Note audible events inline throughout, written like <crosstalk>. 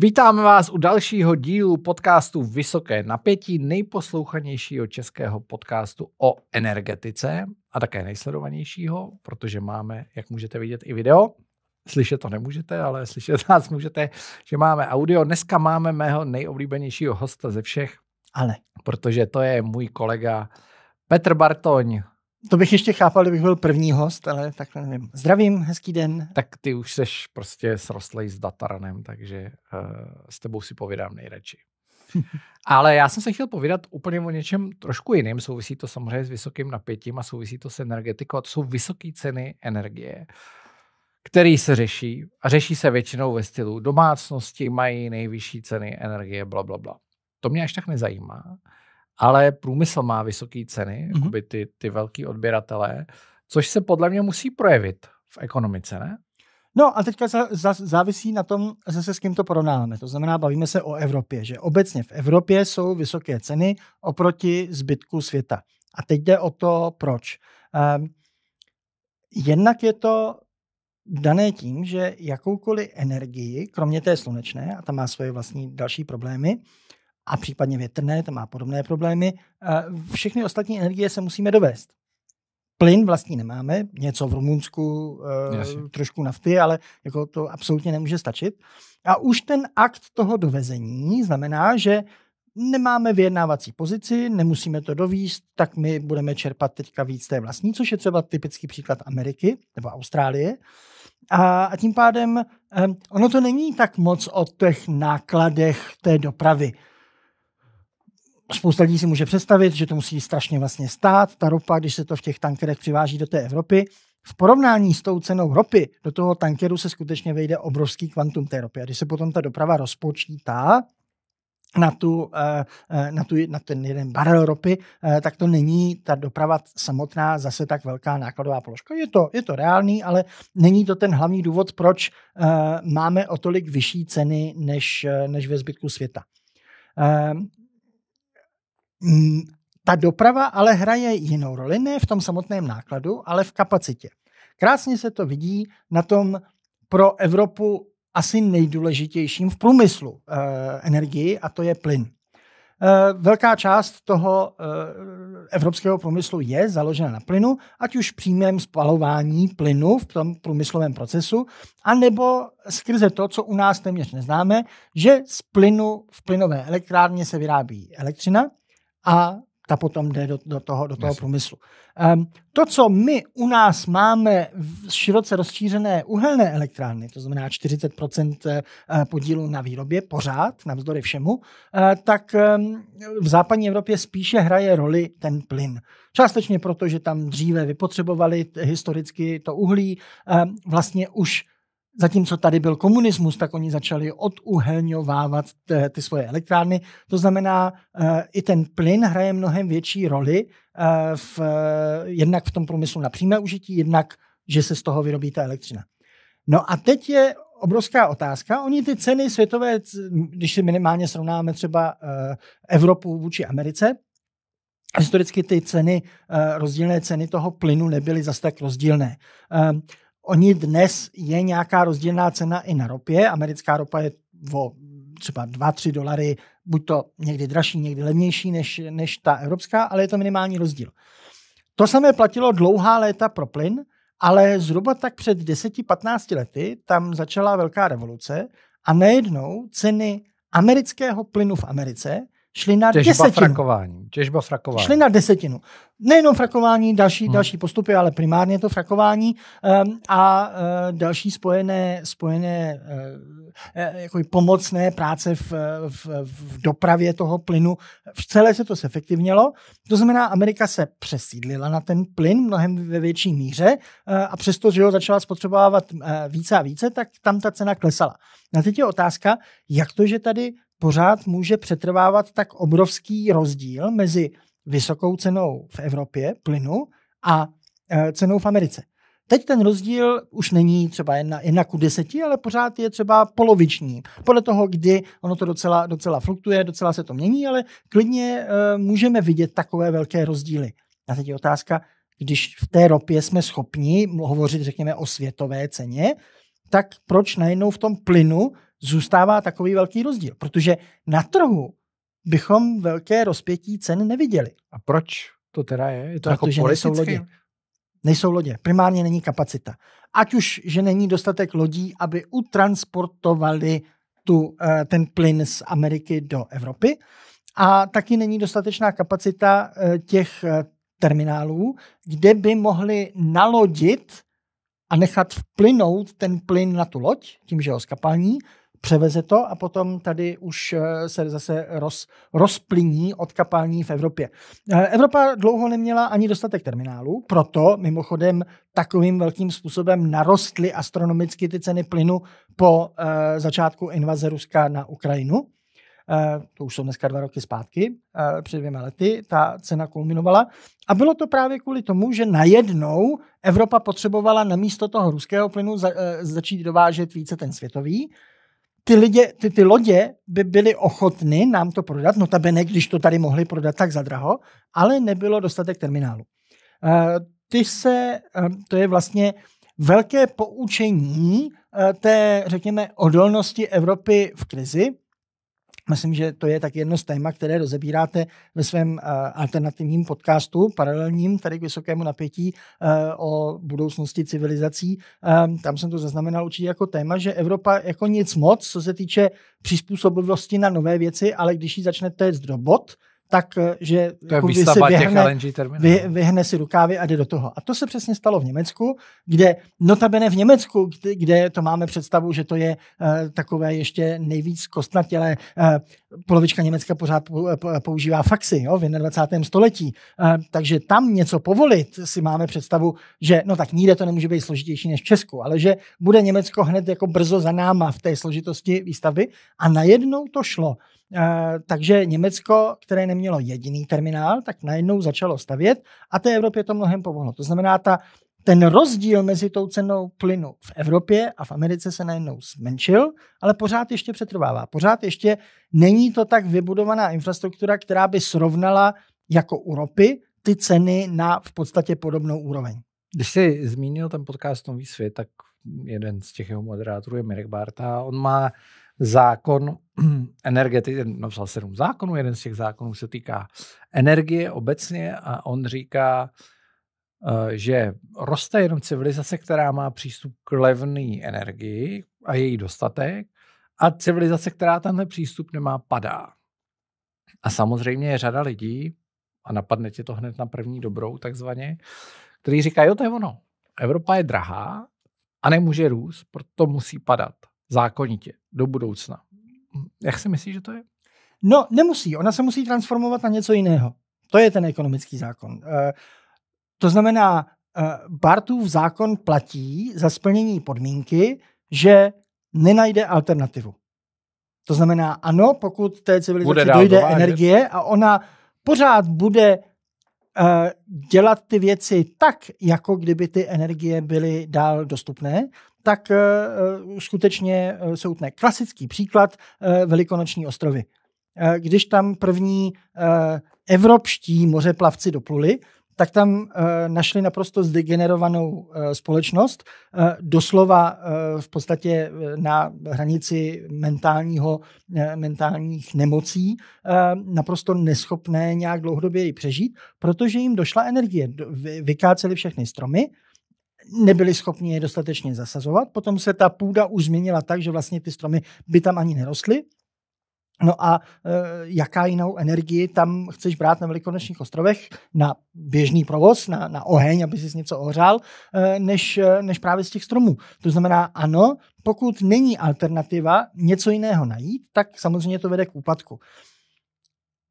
Vítáme vás u dalšího dílu podcastu Vysoké napětí, nejposlouchanějšího českého podcastu o energetice a také nejsledovanějšího, protože máme, jak můžete vidět, i video. Slyšet to nemůžete, ale slyšet nás můžete, že máme audio. Dneska máme mého nejoblíbenějšího hosta ze všech, ale protože to je můj kolega Petr Bartoň, to bych ještě chápal, kdybych byl první host, ale takhle nevím. Zdravím, hezký den. Tak ty už seš prostě srostlej s dataranem, takže uh, s tebou si povídám nejradši. <laughs> ale já jsem se chtěl povídat úplně o něčem trošku jiným. Souvisí to samozřejmě s vysokým napětím a souvisí to s energetikou. A to jsou vysoké ceny energie, který se řeší. A řeší se většinou ve stylu domácnosti mají nejvyšší ceny energie, bla, bla, bla. To mě až tak nezajímá ale průmysl má vysoké ceny, mm-hmm. ty, ty velký odběratelé, což se podle mě musí projevit v ekonomice, ne? No a teďka za, za, závisí na tom, zase s kým to porovnáme. To znamená, bavíme se o Evropě, že obecně v Evropě jsou vysoké ceny oproti zbytku světa. A teď jde o to, proč. Um, jednak je to dané tím, že jakoukoliv energii, kromě té slunečné, a ta má svoje vlastní další problémy, a případně větrné, to má podobné problémy. Všechny ostatní energie se musíme dovést. Plyn vlastně nemáme, něco v Rumunsku, eh, Jasně. trošku nafty, ale jako to absolutně nemůže stačit. A už ten akt toho dovezení znamená, že nemáme vyjednávací pozici, nemusíme to dovíst, tak my budeme čerpat teďka víc té vlastní, což je třeba typický příklad Ameriky nebo Austrálie. A, a tím pádem eh, ono to není tak moc o těch nákladech té dopravy spousta lidí si může představit, že to musí strašně vlastně stát, ta ropa, když se to v těch tankerech přiváží do té Evropy. V porovnání s tou cenou ropy do toho tankeru se skutečně vejde obrovský kvantum té ropy. A když se potom ta doprava rozpočítá, na, tu, eh, eh, na, tu, na ten jeden barel ropy, eh, tak to není ta doprava samotná zase tak velká nákladová položka. Je to, je to reálný, ale není to ten hlavní důvod, proč máme o tolik vyšší ceny než, než ve zbytku světa. Mm, ta doprava ale hraje jinou roli, ne v tom samotném nákladu, ale v kapacitě. Krásně se to vidí na tom pro Evropu asi nejdůležitějším v průmyslu e, energii, a to je plyn. E, velká část toho e, evropského průmyslu je založena na plynu, ať už přímém spalování plynu v tom průmyslovém procesu, anebo skrze to, co u nás téměř neznáme, že z plynu v plynové elektrárně se vyrábí elektřina a ta potom jde do, do toho, do toho průmyslu. Um, to, co my u nás máme v široce rozšířené uhelné elektrárny, to znamená 40 eh, podílu na výrobě pořád, navzdory všemu, uh, tak um, v západní Evropě spíše hraje roli ten plyn. Částečně proto, že tam dříve vypotřebovali historicky to uhlí, um, vlastně už Zatímco tady byl komunismus, tak oni začali oduhelňovávat ty svoje elektrárny. To znamená, eh, i ten plyn hraje mnohem větší roli eh, v, eh, jednak v tom průmyslu na přímé užití, jednak, že se z toho vyrobí ta elektřina. No a teď je obrovská otázka. Oni ty ceny světové, když si minimálně srovnáme třeba Evropu vůči Americe, historicky ty ceny, rozdílné ceny toho plynu nebyly zas tak rozdílné. Oni dnes je nějaká rozdílná cena i na ropě. Americká ropa je o třeba 2-3 dolary, buď to někdy dražší, někdy levnější než, než ta evropská, ale je to minimální rozdíl. To samé platilo dlouhá léta pro plyn, ale zhruba tak před 10-15 lety tam začala velká revoluce a najednou ceny amerického plynu v Americe šli na těžba desetinu. Frakování, těžba frakování. Šli na desetinu. Nejenom frakování, další, hmm. další postupy, ale primárně to frakování um, a uh, další spojené, spojené uh, jako pomocné práce v, v, v dopravě toho plynu. V celé se to sefektivnělo. To znamená, Amerika se přesídlila na ten plyn mnohem ve větší míře uh, a přesto, že ho začala spotřebovávat uh, více a více, tak tam ta cena klesala. Na teď je otázka, jak to, že tady pořád může přetrvávat tak obrovský rozdíl mezi vysokou cenou v Evropě plynu a e, cenou v Americe. Teď ten rozdíl už není třeba jedna, jedna ku deseti, ale pořád je třeba poloviční. Podle toho, kdy ono to docela, docela fluktuje, docela se to mění, ale klidně e, můžeme vidět takové velké rozdíly. A teď je otázka, když v té ropě jsme schopni hovořit, řekněme, o světové ceně, tak proč najednou v tom plynu zůstává takový velký rozdíl, protože na trhu bychom velké rozpětí cen neviděli. A proč to teda je? Je to protože jako nejsou lodě. Nejsou lodě. Primárně není kapacita. Ať už, že není dostatek lodí, aby utransportovali tu, eh, ten plyn z Ameriky do Evropy, a taky není dostatečná kapacita eh, těch eh, terminálů, kde by mohli nalodit a nechat vplynout ten plyn na tu loď, tím, že ho skapalní, převeze to a potom tady už eh, se zase roz, rozplyní odkapání v Evropě. Eh, Evropa dlouho neměla ani dostatek terminálů, proto mimochodem takovým velkým způsobem narostly astronomicky ty ceny plynu po eh, začátku invaze Ruska na Ukrajinu. To už jsou dneska dva roky zpátky, před dvěma lety ta cena kulminovala. A bylo to právě kvůli tomu, že najednou Evropa potřebovala na místo toho ruského plynu začít dovážet více ten světový ty, lidi, ty, ty lodě by byly ochotny nám to prodat, no notabene, když to tady mohli prodat tak zadraho, ale nebylo dostatek terminálu. Eh, ty se, eh, to je vlastně velké poučení eh, té, řekněme, odolnosti Evropy v krizi, Myslím, že to je tak jedno z téma, které rozebíráte ve svém eh, alternativním podcastu, paralelním tady k vysokému napětí eh, o budoucnosti civilizací. Ehm, tam jsem to zaznamenal určitě jako téma, že Evropa jako nic moc, co se týče přizpůsobivosti na nové věci, ale když ji začnete zdrobot, tak, eh, že to jako si vyhrne, vy, vyhne si rukávy a jde do toho. A to se přesně stalo v Německu, kde, notabene v Německu, kde, kde to máme představu, že to je uh, takové ještě nejvíc kostnatělé, uh, polovička Německa pořád používá faxy jo, v 21. století, uh, takže tam něco povolit si máme představu, že no tak nikde to nemůže být složitější než v Česku, ale že bude Německo hned jako brzo za náma v té složitosti výstavy a najednou to šlo. Uh, takže Německo, které nem mělo jediný terminál, tak najednou začalo stavět a té Evropě to mnohem pomohlo. To znamená, ta, ten rozdíl mezi tou cenou plynu v Evropě a v Americe se najednou zmenšil, ale pořád ještě přetrvává. Pořád ještě není to tak vybudovaná infrastruktura, která by srovnala jako u ropy ty ceny na v podstatě podobnou úroveň. Když jsi zmínil ten podcast Nový svět, tak jeden z těch jeho moderátorů je Mirek Barta. On má zákon <clears throat> energetiky, napsal sedm zákonů, jeden z těch zákonů se týká energie obecně a on říká, eh, že roste jenom civilizace, která má přístup k levné energii a její dostatek a civilizace, která tenhle přístup nemá, padá. A samozřejmě je řada lidí, a napadne tě to hned na první dobrou takzvaně, který říká, jo, to je ono. Evropa je drahá a nemůže růst, proto musí padat zákonitě do budoucna. Jak si myslíš, že to je? No, nemusí. Ona se musí transformovat na něco jiného. To je ten ekonomický zákon. Eh, to znamená, eh, Bartův zákon platí za splnění podmínky, že nenajde alternativu. To znamená, ano, pokud té civilizaci dojde energie a ona pořád bude Eh, dělat ty věci tak, jako kdyby ty energie byly dál dostupné, tak eh, eh, skutečně jsou ten klasický příklad Velikonoční ostrovy. Když tam první evropští mořeplavci dopluli, tak tam eh, našli naprosto zdegenerovanou eh, společnost, eh, doslova v podstatě na hranici mentálního, mentálních nemocí, naprosto neschopné nějak dlouhodobě ji přežít, protože jim došla energie. Vykáceli všechny stromy, nebyli schopni je dostatečně zasazovat. Potom se ta půda už změnila tak, že vlastně ty stromy by tam ani nerostly No a e, jaká jinou energii tam chceš brát na velikonočních ostrovech, na běžný provoz, na, na oheň, aby si něco ohřál, e, než, e, než právě z těch stromů. To znamená, ano, pokud není alternativa něco jiného najít, tak samozřejmě to vede k úpadku.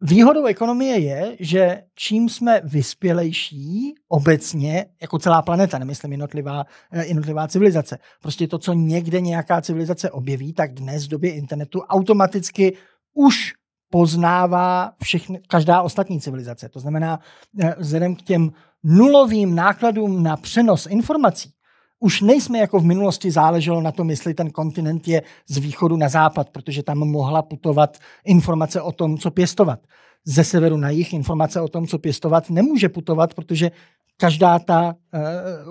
Výhodou ekonomie je, že čím jsme vyspělejší obecně, jako celá planeta, nemyslím jednotlivá, jednotlivá civilizace, prostě to, co někde nějaká civilizace objeví, tak dnes v době internetu automaticky už poznává všechny, každá ostatní civilizace. To znamená, eh, vzhledem k těm nulovým nákladům na přenos informací, už nejsme jako v minulosti záleželo na tom, jestli ten kontinent je z východu na západ, protože tam mohla putovat informace o tom, co pěstovat. Ze severu na jih informace o tom, co pěstovat, nemůže putovat, protože každá ta eh,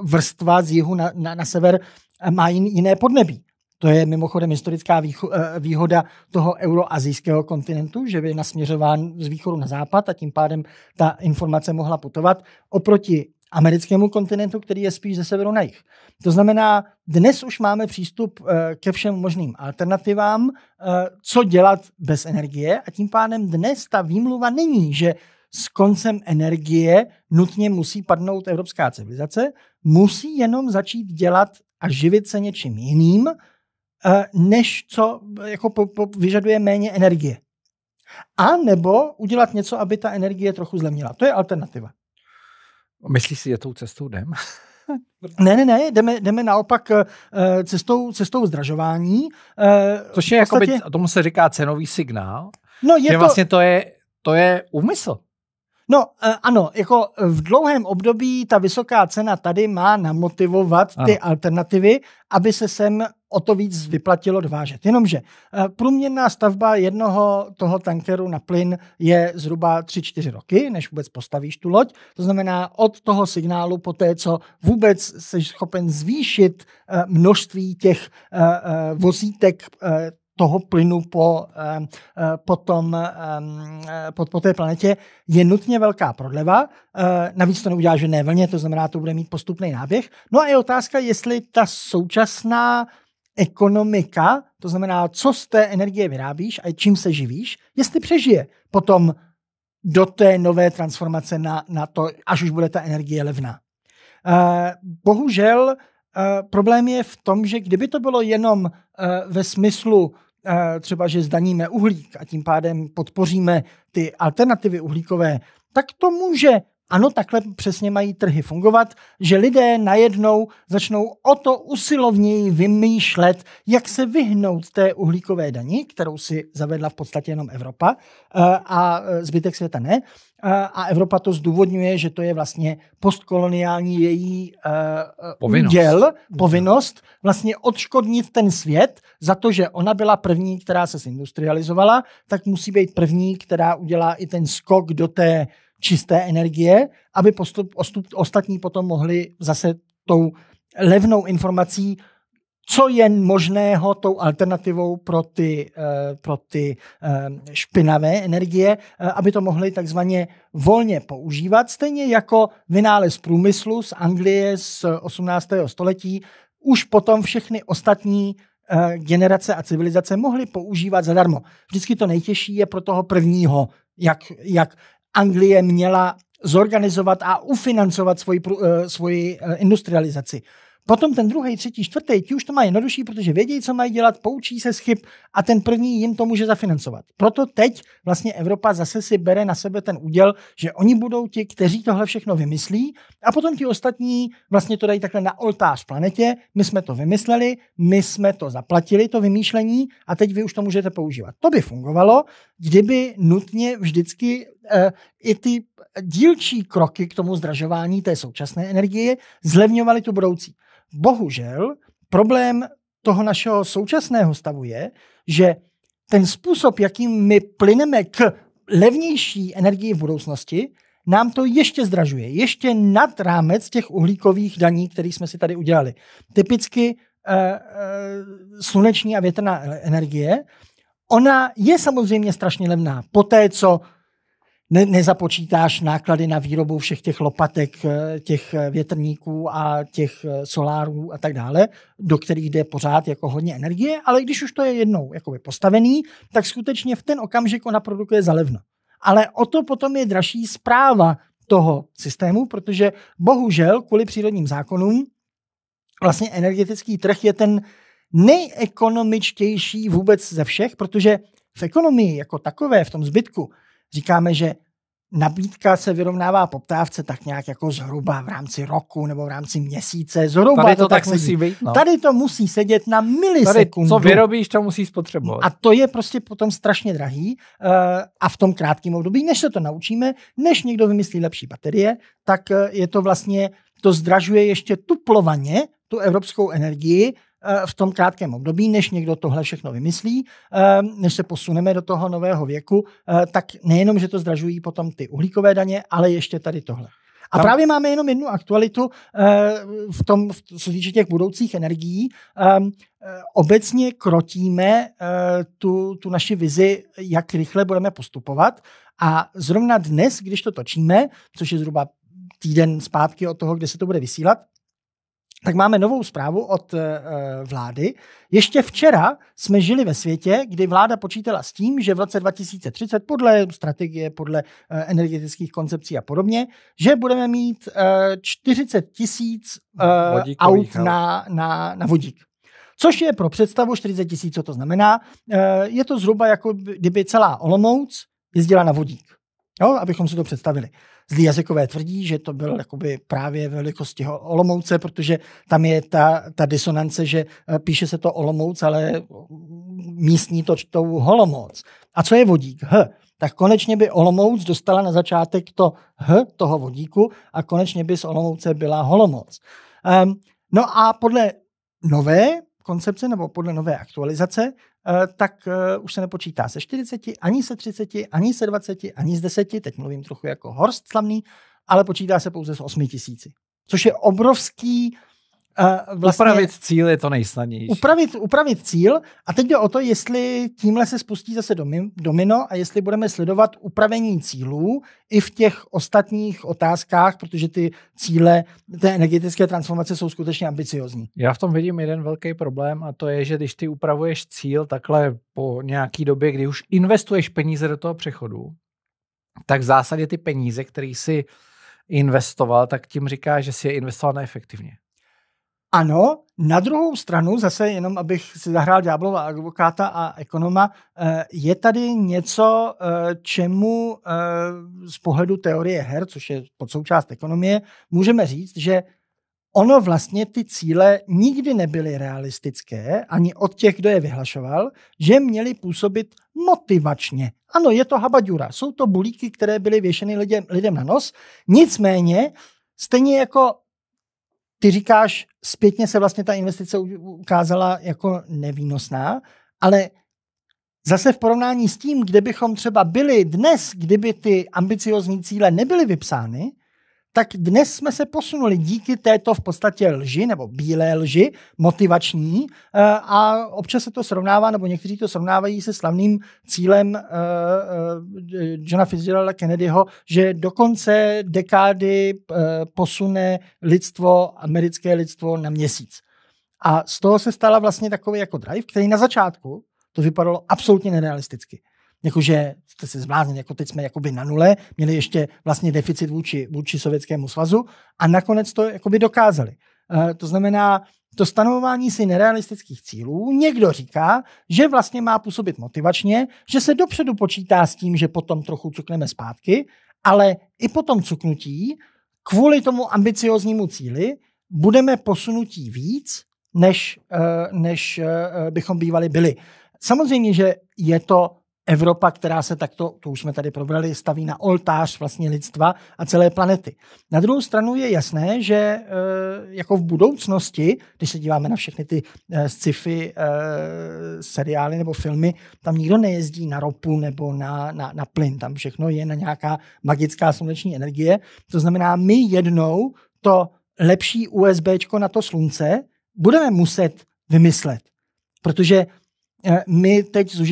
vrstva z jihu na, na, na sever eh, má jiné podnebí. To je mimochodem historická eh, výhoda toho euroazijského kontinentu, že byl nasměřován z východu na západ a tím pádem ta informace mohla putovat oproti americkému kontinentu, který je spíš ze severu na jih. To znamená, dnes už máme přístup eh, ke všem možným alternativám, eh, co dělat bez energie a tím pádem dnes ta výmluva není, že s koncem energie nutně musí padnout evropská civilizace, musí jenom začít dělat a živit se něčím jiným, Eh, než co eh, jako po, po, vyžaduje méně energie. A nebo udělat něco, aby ta energie trochu zlemnila To je alternativa. Myslíš si, že tou cestou jdem? <laughs> Ne, ne, ne, jdeme, jdeme naopak eh, cestou, cestou zdražování. Což je, podstatě... jakoby, tomu se říká cenový signál. No je že to... vlastně to je, to je úmysl. No, eh, ano, jako eh, v dlouhém období ta vysoká cena tady má namotivovat ty ano. alternativy, aby se sem o to víc vyplatilo dovážet. Jenomže eh, průměrná stavba jednoho toho tankeru na plyn je zhruba 3-4 roky, než vůbec postavíš tu loď. To znamená od toho signálu, po té, co vůbec jsi schopen zvýšit množství těch vozítek toho plynu po, eh, eh, po, tom, eh, mm, po, po té planetě je nutně velká prodleva. Navíc to neudělá žené vlně, to znamená, to bude mít postupný náběh. No a je otázka, jestli ta současná ekonomika, to znamená, co z té energie vyrábíš a čím se živíš, jestli přežije potom do té nové transformace na, na to, až už bude ta energie levná. Bohužel problém je v tom, že kdyby to bylo jenom ve smyslu Eh, třeba, že zdaníme uhlík a tím pádem podpoříme ty alternativy uhlíkové, tak to může ano, takhle přesně mají trhy fungovat, že lidé najednou začnou o to usilovněji vymýšlet, jak se vyhnout té uhlíkové daní, kterou si zavedla v podstatě jenom Evropa eh, a eh, zbytek světa ne. Eh, a Evropa to zdůvodňuje, že to je vlastně postkoloniální její povinnost. děl, povinnost, vlastně odškodnit ten svět za to, že ona byla první, která se zindustrializovala, tak musí být první, která udělá i ten skok do té čisté energie, aby postup, ostup, ostatní potom mohli zase tou levnou informací co je možného tou alternativou pro ty, eh, pro ty eh, špinavé energie, eh, aby to mohli takzvaně volně používat, stejně jako vynález průmyslu z Anglie z 18. století, už potom všechny ostatní generace a civilizace mohly používat zadarmo. Vždycky to nejtěžší je pro toho prvního, jak, jak, Anglie měla zorganizovat a ufinancovat svoji, eh, svoji eh, industrializaci. Potom ten druhý, třetí, čtvrtý, ti už to mají jednodušší, protože vědí, co mají dělat, poučí se z chyb a ten první jim to může zafinancovat. Proto teď vlastně Evropa zase si bere na sebe ten úděl, že oni budou ti, kteří tohle všechno vymyslí a potom ti ostatní vlastně to dají takhle na oltář planetě. My jsme to vymysleli, my jsme to zaplatili, to vymýšlení a teď vy už to můžete používat. To by fungovalo, kdyby nutně vždycky Eh, i ty dílčí kroky k tomu zdražování té současné energie zlevňovaly tu budoucí. Bohužel problém toho našeho současného stavu je, že ten způsob, jakým my plyneme k levnější energii v budoucnosti, nám to ještě zdražuje, ještě nad rámec těch uhlíkových daní, které jsme si tady udělali. Typicky e, e, sluneční a větrná energie, ona je samozřejmě strašně levná. Po té, co ne, nezapočítáš náklady na výrobu všech těch lopatek, eh, těch eh, větrníků a těch eh, solárů a tak dále, do kterých jde pořád jako hodně energie, ale když už to je jednou jakoby postavený, tak skutečně v ten okamžik ona produkuje zalevno. Ale o to potom je dražší zpráva toho systému, protože bohužel kvůli přírodním zákonům vlastně energetický trh je ten nejekonomičtější vůbec ze všech, protože v ekonomii jako takové, v tom zbytku, říkáme, že nabídka se vyrovnává poptávce tak nějak jako zhruba v rámci roku nebo v rámci měsíce. Zhruba Tady to, to tak, tak musí být. No. Tady to musí sedět na milisekundu. Tady co vyrobíš, to musí spotřebovat. A to je prostě potom strašně drahý eh, a v tom krátkém období, než se to naučíme, než někdo vymyslí lepší baterie, tak eh, je to vlastně, to zdražuje ještě tuplovaně tu evropskou energii, Eh, v tom krátkém období, než někdo tohle všechno vymyslí, eh, než se posuneme do toho nového věku, eh, tak nejenom, že to zdražují potom ty uhlíkové daně, ale ještě tady tohle. A právě máme jenom jednu aktualitu v tom, co týče těch budoucích energií. Ehm, obecně krotíme tu, tu naši vizi, jak rychle budeme postupovat. A zrovna dnes, když to točíme, což je zhruba týden zpátky od toho, kde se to bude vysílat, tak máme novou zprávu od eh, vlády. Ještě včera jsme žili ve světě, kdy vláda počítala s tím, že v roce 2030 podle strategie, podle eh, energetických koncepcí a podobně, že budeme mít 40 eh, tisíc aut na, na, na vodík. Což je pro představu 40 tisíc, co to znamená. je to zhruba jako kdyby celá Olomouc jezdila na vodík. Jo, abychom si to představili. Zlí jazykové tvrdí, že to byl jakoby právě velikosti Olomouce, protože tam je ta, ta disonance, že eh, píše se to Olomouc, ale eh, místní to čtou Holomouc. A co je vodík? H tak konečně by Olomouc dostala na začátek to H toho vodíku a konečně by z Olomouce byla Holomouc. Um, ehm, no a podle nové koncepce nebo podle nové aktualizace, eh, tak eh, už se nepočítá se 40, ani se 30, ani se 20, ani z 10, teď mluvím trochu jako Horst slavný, ale počítá se pouze s 8 tisíci. Což je obrovský Uh, vlastně, upravit cíl je to nejsnadnější. Upravit, upravit cíl a teď jde o to, jestli tímhle se spustí zase domino a jestli budeme sledovat upravení cílů i v těch ostatních otázkách, protože ty cíle té energetické transformace jsou skutečně ambiciozní. Já v tom vidím jeden velký problém a to je, že když ty upravuješ cíl takhle po nějaký době, kdy už investuješ peníze do toho přechodu, tak v zásadě ty peníze, které si investoval, tak tím říká, že si je investoval neefektivně. Ano, na druhou stranu, zase jenom abych si zahrál ďáblova advokáta a ekonoma, eh, je tady něco, eh, čemu eh, z pohledu teorie her, což je pod součást ekonomie, můžeme říct, že ono vlastně ty cíle nikdy nebyly realistické, ani od těch, kdo je vyhlašoval, že měly působit motivačně. Ano, je to habaďura, jsou to bulíky, které byly věšeny lidem, lidem na nos, nicméně Stejně jako ty říkáš, zpětně se vlastně ta investice ukázala jako nevýnosná, ale zase v porovnání s tím, kde bychom třeba byli dnes, kdyby ty ambiciozní cíle nebyly vypsány, tak dnes jsme se posunuli díky této v podstatě lži nebo bílé lži, motivační eh, a občas se to srovnává, nebo někteří to srovnávají se slavným cílem eh, eh, Johna Fitzgeralda Kennedyho, že do konce dekády posune lidstvo, americké lidstvo na měsíc. A z toho se stala vlastně takový jako drive, který na začátku to vypadalo absolutně nerealisticky jakože jste se zbláznili, jako teď jsme jakoby na nule, měli ještě vlastně deficit vůči, vůči Sovětskému svazu a nakonec to jakoby dokázali. E, to znamená, to stanovování si nerealistických cílů, někdo říká, že vlastně má působit motivačně, že se dopředu počítá s tím, že potom trochu cukneme zpátky, ale i po tom cuknutí, kvůli tomu ambicioznímu cíli, budeme posunutí víc, než, eh, než eh, bychom bývali byli. Samozřejmě, že je to Evropa, která se takto, to už jsme tady probrali, staví na oltář vlastně lidstva a celé planety. Na druhou stranu je jasné, že eh, jako v budoucnosti, když se díváme na všechny ty eh, sci-fi eh, seriály nebo filmy, tam nikdo nejezdí na ropu nebo na, na, na plyn, tam všechno je na nějaká magická sluneční energie. To znamená, my jednou to lepší USBčko na to slunce budeme muset vymyslet, protože my teď s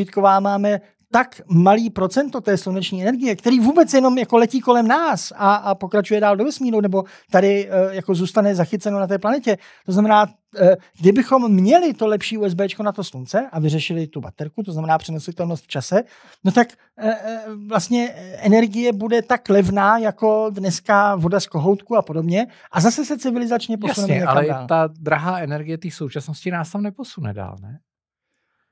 máme tak malý procento té sluneční energie, který vůbec jenom jako letí kolem nás a, a pokračuje dál do vesmíru, nebo tady e, jako zůstane zachyceno na té planetě. To znamená, e, kdybychom měli to lepší USB na to slunce a vyřešili tu baterku, to znamená přenositelnost v čase, no tak e, vlastně energie bude tak levná, jako dneska voda z kohoutku a podobně. A zase se civilizačně posuneme Jasně, ale dál. ta drahá energie té současnosti nás tam neposune dál, ne?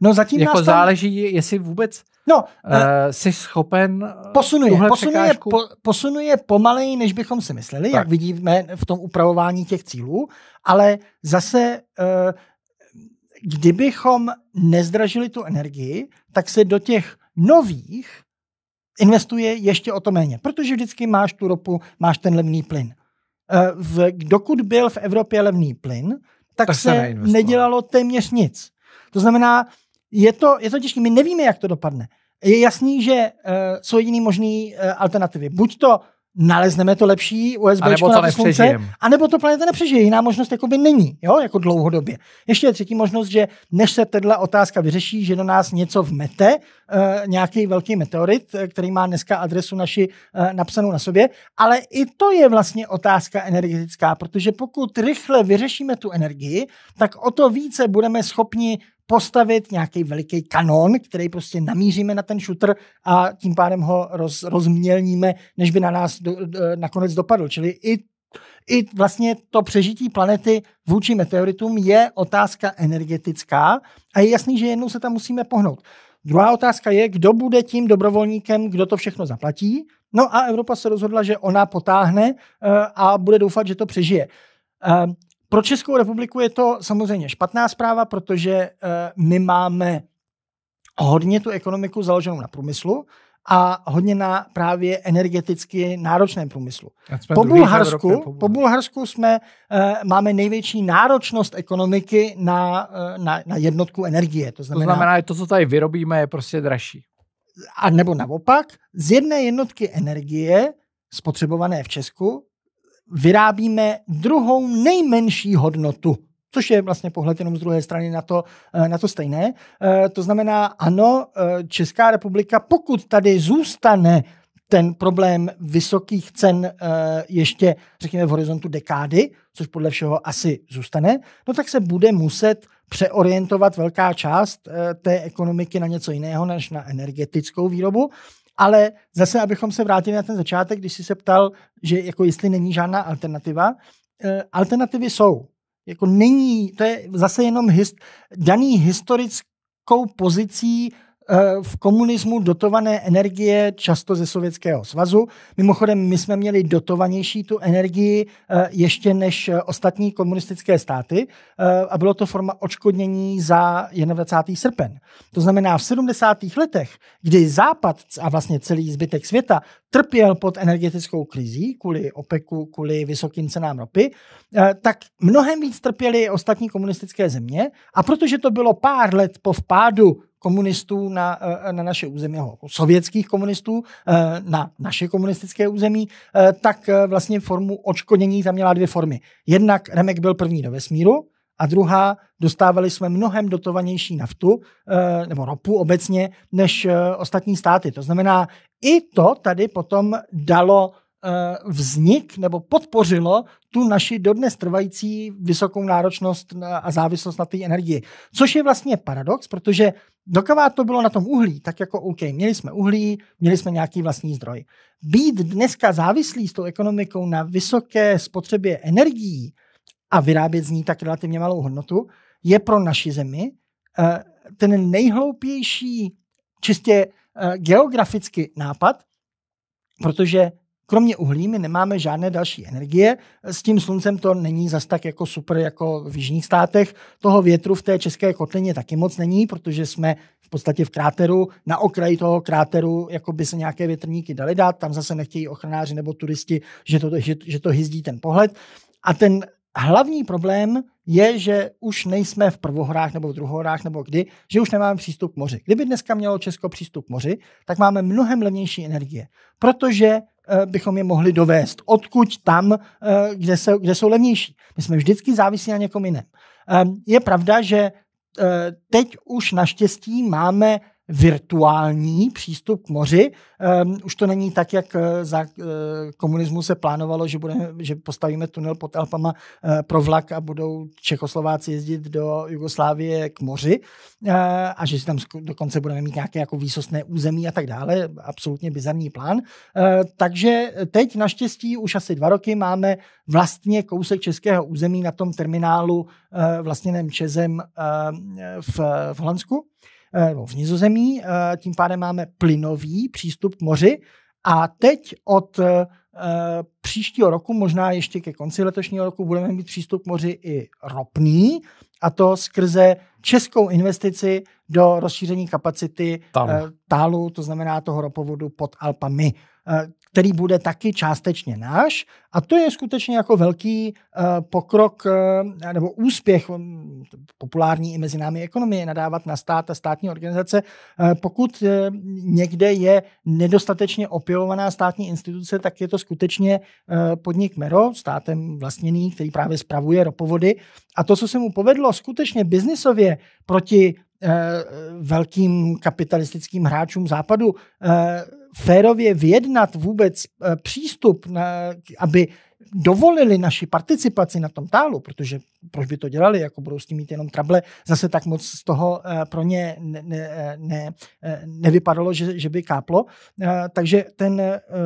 No zatím jako tam... záleží, jestli vůbec no, uh, jsi schopen eh, posunuje, posunuje, překážku... po, posunuje pomaleji, než bychom si mysleli, tak. jak vidíme v tom upravování těch cílů, ale zase uh, kdybychom nezdražili tu energii, tak se do těch nových investuje ještě o to méně, protože vždycky máš tu ropu, máš ten levný plyn. V, dokud byl v Evropě levný plyn, tak, tak se, se nedělalo téměř nic. To znamená, je to, je to těžké, my nevíme, jak to dopadne. Je jasný, že uh, jsou jediný možný uh, alternativy. Buď to nalezneme to lepší USB na to slunce, anebo to planeta nepřežije. Jiná možnost jako by není, jo, jako dlouhodobě. Ještě je třetí možnost, že než se tato otázka vyřeší, že do nás něco vmete, uh, nějaký velký meteorit, který má dneska adresu naši uh, napsanou na sobě, ale i to je vlastně otázka energetická, protože pokud rychle vyřešíme tu energii, tak o to více budeme schopni postavit nějaký veliký kanon, který prostě namíříme na ten šutr a tím pádem ho roz, rozmělníme, než by na nás do, do, nakonec dopadl. Čili i, i vlastně to přežití planety vůči meteoritům je otázka energetická a je jasný, že jednou se tam musíme pohnout. Druhá otázka je, kdo bude tím dobrovolníkem, kdo to všechno zaplatí. No a Evropa se rozhodla, že ona potáhne eh, a bude doufat, že to přežije. Eh, pro Českou republiku je to samozřejmě špatná zpráva, protože eh, my máme hodně tu ekonomiku založenou na průmyslu a hodně na právě energeticky náročném průmyslu. Po Bulharsku, Evropě, po Bulharsku jsme, eh, máme největší náročnost ekonomiky na, eh, na, na jednotku energie. To znamená, to znamená, že to, co tady vyrobíme, je prostě dražší. A nebo naopak, z jedné jednotky energie spotřebované v Česku vyrábíme druhou nejmenší hodnotu což je vlastně pohled jenom z druhé strany na to, eh, na to stejné. Eh, to znamená, ano, eh, Česká republika, pokud tady zůstane ten problém vysokých cen ještě, řekněme, v horizontu dekády, což podle všeho asi zůstane, no tak se bude muset přeorientovat velká část té ekonomiky na něco jiného než na energetickou výrobu. Ale zase, abychom se vrátili na ten začátek, když jsi se ptal, že jako jestli není žádná alternativa, eh, alternativy jsou. Jako není, to je zase jenom hist, daný historickou pozicí Eh, v komunismu dotované energie často ze Sovětského svazu. Mimochodem, my jsme měli dotovanější tu energii eh, ještě než eh, ostatní komunistické státy a bylo to forma očkodnění za 21. srpen. To znamená, v 70. letech, kdy Západ a vlastně celý zbytek světa trpěl pod energetickou krizí kvůli OPEKu, kvůli vysokým cenám ropy, tak mnohem víc trpěly ostatní komunistické země a protože to bylo pár let po vpádu komunistů na, eh, na naše území, sovětských komunistů eh, na naše komunistické území, eh, tak vlastně formu očkodnění tam měla dvě formy. Jednak Remek byl první do vesmíru, a druhá, dostávali jsme mnohem dotovanější naftu nebo ropu obecně než ostatní státy. To znamená, i to tady potom dalo Eh, vznik nebo podpořilo tu naši dodnes trvající vysokou náročnost a závislost na té energii. Což je vlastně paradox, protože dokává to bylo na tom uhlí, tak jako OK, měli jsme uhlí, měli jsme nějaký vlastní zdroj. Být dneska závislý s tou ekonomikou na vysoké spotřebě energií a vyrábět z ní tak relativně malou hodnotu, je pro naši zemi eh, ten nejhloupější čistě eh, geograficky nápad, protože Kromě uhlí my nemáme žádné další energie, s tím sluncem to není zas tak jako super jako v jižních státech. Toho větru v té české kotlině taky moc není, protože jsme v podstatě v kráteru, na okraji toho kráteru jako by se nějaké větrníky dali dát, tam zase nechtějí ochranáři nebo turisti, že to, že, že to hyzdí ten pohled. A ten hlavní problém je, že už nejsme v prvohorách nebo v druhohorách nebo kdy, že už nemáme přístup k moři. Kdyby dneska mělo Česko přístup k moři, tak máme mnohem levnější energie, protože Eh, bychom je mohli dovést. Odkud tam, eh, kde, se, kde jsou levnější. My jsme vždycky závislí na někom jiném. Ehm, je pravda, že eh, teď už naštěstí máme virtuální přístup k moři. Um, už to není tak, jak eh, za uh, komunismu se plánovalo, že, budeme, že postavíme tunel pod Alpama uh, pro vlak a budou Čechoslováci jezdit do Jugoslávie k moři uh, a že si tam dokonce budeme mít nějaké jako výsostné území a tak dále. Absolutně bizarní plán. Uh, takže teď naštěstí už asi dva roky máme vlastně kousek českého území na tom terminálu uh, vlastněném Čezem uh, v, v Holandsku. Eh, nebo v Nizozemí, eh, tím pádem máme plynový přístup k moři a teď od eh, příštího roku, možná ještě ke konci letošního roku, budeme mít přístup k moři i ropný, a to skrze českou investici do rozšíření kapacity Tam. tálu, to znamená toho ropovodu pod Alpami který bude taky částečně náš. A to je skutečně jako velký eh, pokrok eh, nebo úspěch populární i mezi námi ekonomie nadávat na stát a státní organizace. Eh, pokud někde je nedostatečně opilovaná státní instituce, tak je to skutečně podnik Mero, státem vlastněný, který právě spravuje ropovody. A to, co se mu povedlo skutečně biznisově proti velkým kapitalistickým hráčům západu férově vyjednat vůbec eh, přístup, na, aby dovolili naši participaci na tom tálu, protože proč by to dělali, jako budou s tím mít jenom trable, zase tak moc z toho eh, pro ně ne, ne, eh, ne, nevypadalo, že, že by káplo. Takže ten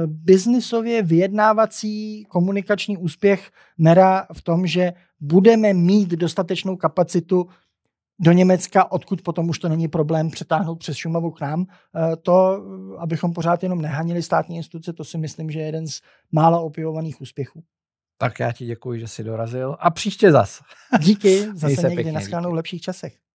biznisově vyjednávací komunikační úspěch Mera v tom, že budeme mít dostatečnou kapacitu do Německa, odkud potom už to není problém přetáhnout přes Šumavu k nám. Eh, to, abychom pořád jenom nehanili státní instituce, to si myslím, že je jeden z mála opivovaných úspěchů. Tak já ti děkuji, že jsi dorazil a příště zas. Díky, <laughs> zase někdy na lepších časech.